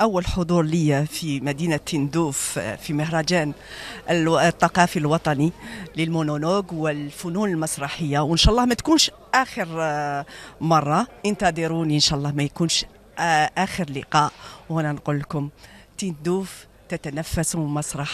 أول حضور لي في مدينة تندوف في مهرجان الثقافي الوطني للمونولوج والفنون المسرحية وإن شاء الله ما تكونش آخر آه، مرة انتظروني إن شاء الله ما يكونش آه، آخر لقاء وأنا نقول لكم تندوف تتنفس مسرح